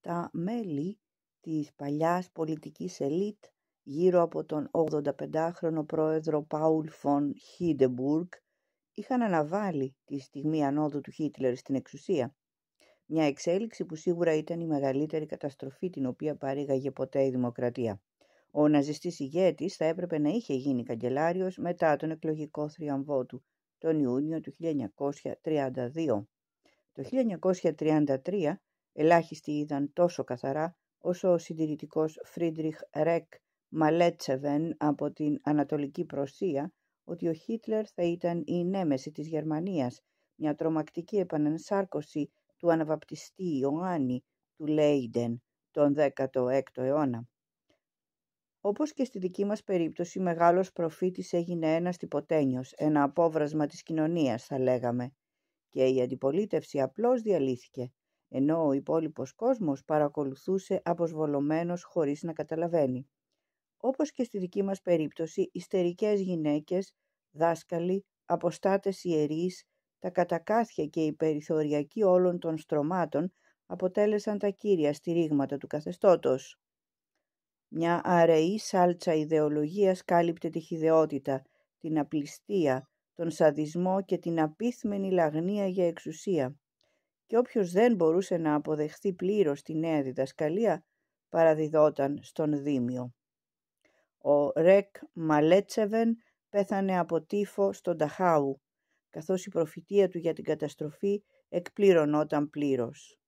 τα μέλη της παλιάς πολιτικής ελίτ γύρω από τον 85χρονο πρόεδρο Πάουλ Φον Χίντεμπουργκ είχαν αναβάλει τη στιγμή ανόδου του Χίτλερ στην εξουσία. Μια εξέλιξη που σίγουρα ήταν η μεγαλύτερη καταστροφή την οποία παρήγαγε ποτέ η δημοκρατία. Ο ναζιστής ηγέτης θα έπρεπε να είχε γίνει καγκελάριος μετά τον εκλογικό θριαμβό του τον Ιούνιο του 1932. Το 1933 Ελάχιστοι είδαν τόσο καθαρά όσο ο συντηρητικός Φρίντριχ Ρεκ Μαλέτσεβεν από την Ανατολική Προσία ότι ο Χίτλερ θα ήταν η νέμεση της Γερμανίας, μια τρομακτική επανενσάρκωση του αναβαπτιστή Ιωάννη του Λέιντεν τον 16ο αιώνα. Όπως και στη δική μας περίπτωση, μεγάλος προφήτης έγινε ένας τυποτένιος, ένα απόβρασμα της κοινωνίας θα λέγαμε, και η αντιπολίτευση απλώς διαλύθηκε ενώ ο υπόλοιπος κόσμος παρακολουθούσε αποσβολωμένος χωρίς να καταλαβαίνει. Όπως και στη δική μας περίπτωση, ιστερικές γυναίκες, δάσκαλοι, αποστάτες ιερείς, τα κατακάθια και η περιθωριακή όλων των στρωμάτων αποτέλεσαν τα κύρια στηρίγματα του καθεστώτος. Μια αραιή σάλτσα ιδεολογίας κάλυπτε τη χιδεότητα, την απληστία, τον σαδισμό και την απίθμενη λαγνία για εξουσία και όποιος δεν μπορούσε να αποδεχθεί πλήρως τη νέα διδασκαλία παραδιδόταν στον Δήμιο. Ο Ρεκ Μαλέτσεβεν πέθανε από τύφο στον Ταχάου, καθώς η προφητεία του για την καταστροφή εκπληρωνόταν πλήρως.